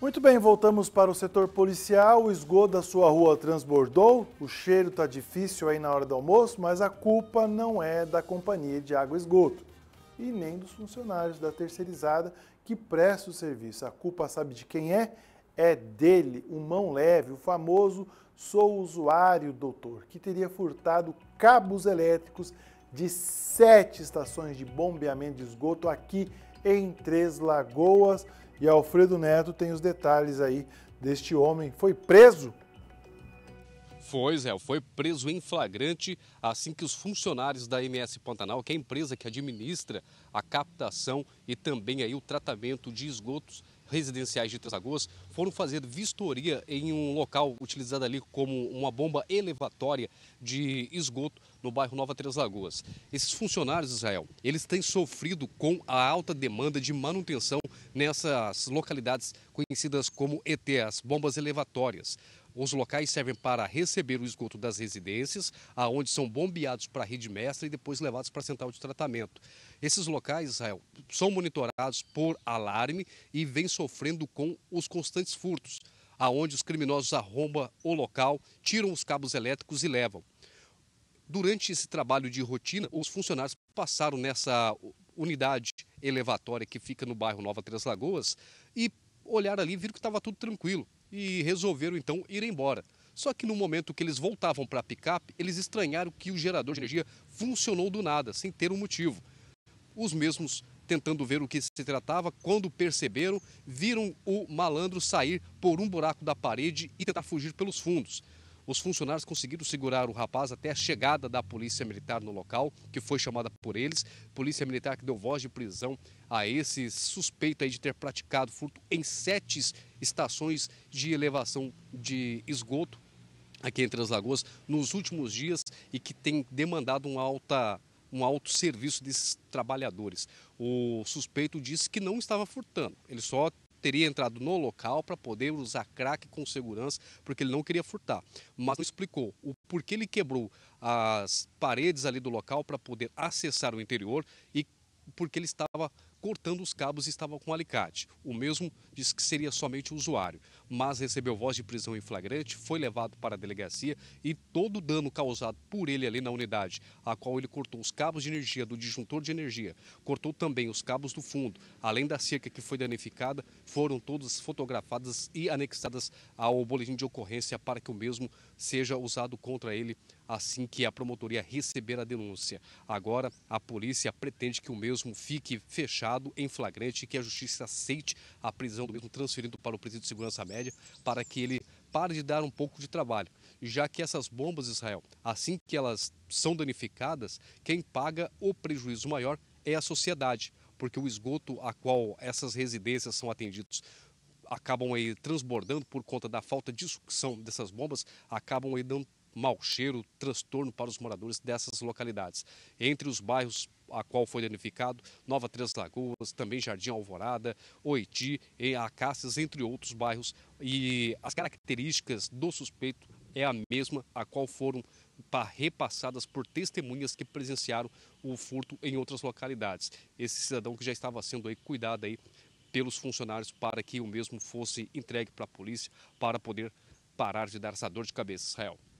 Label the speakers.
Speaker 1: Muito bem, voltamos para o setor policial. O esgoto da sua rua transbordou, o cheiro está difícil aí na hora do almoço, mas a culpa não é da companhia de água e esgoto e nem dos funcionários da terceirizada que presta o serviço. A culpa sabe de quem é? É dele, o mão leve, o famoso sou usuário, doutor, que teria furtado cabos elétricos de sete estações de bombeamento de esgoto aqui em em Três Lagoas. E Alfredo Neto tem os detalhes aí deste homem. Foi preso?
Speaker 2: Foi, Zé, foi preso em flagrante assim que os funcionários da MS Pantanal, que é a empresa que administra a captação e também aí o tratamento de esgotos, residenciais de Três Lagoas foram fazer vistoria em um local utilizado ali como uma bomba elevatória de esgoto no bairro Nova Três Lagoas. Esses funcionários, Israel, eles têm sofrido com a alta demanda de manutenção nessas localidades conhecidas como ETS bombas elevatórias. Os locais servem para receber o esgoto das residências, aonde são bombeados para a rede mestra e depois levados para a central de tratamento. Esses locais, Israel, são monitorados por alarme e vêm sofrendo com os constantes furtos, aonde os criminosos arrombam o local, tiram os cabos elétricos e levam. Durante esse trabalho de rotina, os funcionários passaram nessa unidade elevatória que fica no bairro Nova Três Lagoas e olharam ali e viram que estava tudo tranquilo e resolveram então ir embora. Só que no momento que eles voltavam para a picape, eles estranharam que o gerador de energia funcionou do nada, sem ter um motivo. Os mesmos, tentando ver o que se tratava, quando perceberam, viram o malandro sair por um buraco da parede e tentar fugir pelos fundos. Os funcionários conseguiram segurar o rapaz até a chegada da polícia militar no local, que foi chamada por eles. Polícia militar que deu voz de prisão a esse suspeito aí de ter praticado furto em sete estações de elevação de esgoto aqui entre as lagoas nos últimos dias e que tem demandado um alta um alto serviço desses trabalhadores. O suspeito disse que não estava furtando, ele só teria entrado no local para poder usar crack com segurança, porque ele não queria furtar. Mas não explicou o porquê ele quebrou as paredes ali do local para poder acessar o interior e porque ele estava cortando os cabos e estava com um alicate. O mesmo disse que seria somente o usuário mas recebeu voz de prisão em flagrante, foi levado para a delegacia e todo o dano causado por ele ali na unidade, a qual ele cortou os cabos de energia do disjuntor de energia, cortou também os cabos do fundo, além da cerca que foi danificada, foram todas fotografadas e anexadas ao boletim de ocorrência para que o mesmo seja usado contra ele assim que a promotoria receber a denúncia. Agora, a polícia pretende que o mesmo fique fechado em flagrante e que a justiça aceite a prisão do mesmo transferindo para o presídio de segurança médica média para que ele pare de dar um pouco de trabalho, já que essas bombas, Israel, assim que elas são danificadas, quem paga o prejuízo maior é a sociedade, porque o esgoto a qual essas residências são atendidos acabam aí transbordando por conta da falta de sucção dessas bombas, acabam aí dando mau cheiro, transtorno para os moradores dessas localidades. Entre os bairros a qual foi danificado, Nova Três Lagoas, também Jardim Alvorada, Oiti, Acácias, entre outros bairros. E as características do suspeito é a mesma a qual foram repassadas por testemunhas que presenciaram o furto em outras localidades. Esse cidadão que já estava sendo aí cuidado aí pelos funcionários para que o mesmo fosse entregue para a polícia para poder parar de dar essa dor de cabeça, Israel.